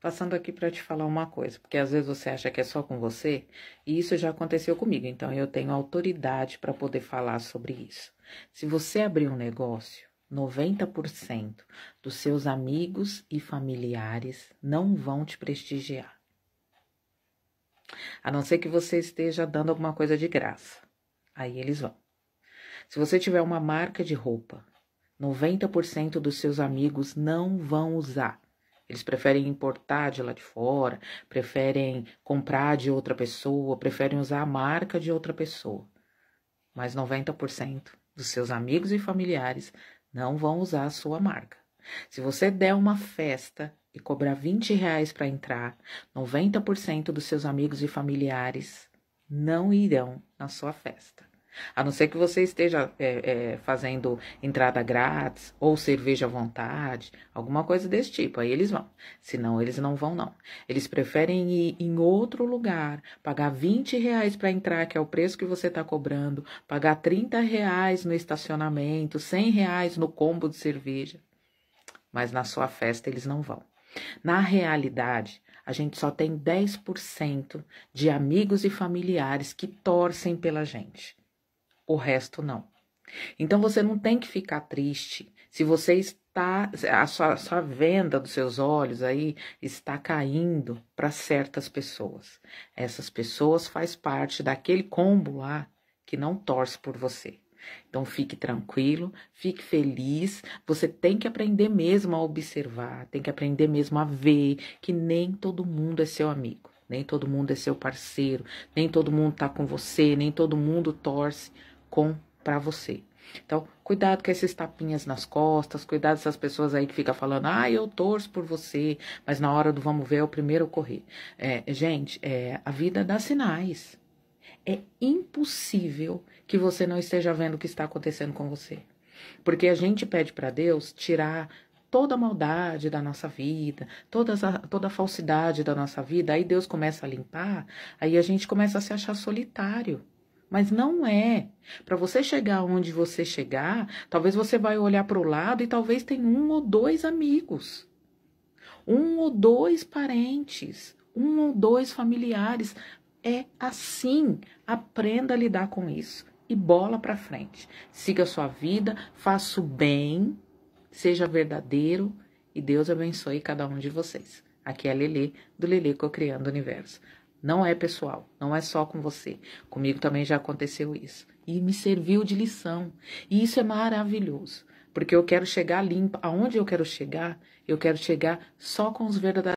passando aqui para te falar uma coisa, porque às vezes você acha que é só com você, e isso já aconteceu comigo, então eu tenho autoridade para poder falar sobre isso. Se você abrir um negócio, 90% dos seus amigos e familiares não vão te prestigiar. A não ser que você esteja dando alguma coisa de graça. Aí eles vão. Se você tiver uma marca de roupa, 90% dos seus amigos não vão usar. Eles preferem importar de lá de fora, preferem comprar de outra pessoa, preferem usar a marca de outra pessoa. Mas 90% dos seus amigos e familiares não vão usar a sua marca. Se você der uma festa e cobrar 20 reais para entrar, 90% dos seus amigos e familiares não irão na sua festa. A não ser que você esteja é, é, fazendo entrada grátis ou cerveja à vontade, alguma coisa desse tipo. Aí eles vão. Senão, eles não vão, não. Eles preferem ir em outro lugar, pagar 20 reais para entrar, que é o preço que você está cobrando, pagar 30 reais no estacionamento, 100 reais no combo de cerveja. Mas na sua festa eles não vão. Na realidade, a gente só tem 10% de amigos e familiares que torcem pela gente o resto não. Então você não tem que ficar triste se você está a sua, a sua venda dos seus olhos aí está caindo para certas pessoas. Essas pessoas faz parte daquele combo lá que não torce por você. Então fique tranquilo, fique feliz. Você tem que aprender mesmo a observar, tem que aprender mesmo a ver que nem todo mundo é seu amigo, nem todo mundo é seu parceiro, nem todo mundo tá com você, nem todo mundo torce com para você. Então, cuidado com esses tapinhas nas costas, cuidado essas pessoas aí que ficam falando, ah, eu torço por você, mas na hora do vamos ver é o primeiro a correr. É, gente, é, a vida dá sinais. É impossível que você não esteja vendo o que está acontecendo com você. Porque a gente pede para Deus tirar toda a maldade da nossa vida, toda a, toda a falsidade da nossa vida, aí Deus começa a limpar, aí a gente começa a se achar solitário. Mas não é. Para você chegar onde você chegar, talvez você vai olhar para o lado e talvez tenha um ou dois amigos, um ou dois parentes, um ou dois familiares. É assim. Aprenda a lidar com isso e bola para frente. Siga a sua vida, faça o bem, seja verdadeiro e Deus abençoe cada um de vocês. Aqui é a Lele do Lele Cocriando o Universo. Não é pessoal, não é só com você. Comigo também já aconteceu isso. E me serviu de lição. E isso é maravilhoso, porque eu quero chegar limpa. Aonde eu quero chegar, eu quero chegar só com os verdadeiros.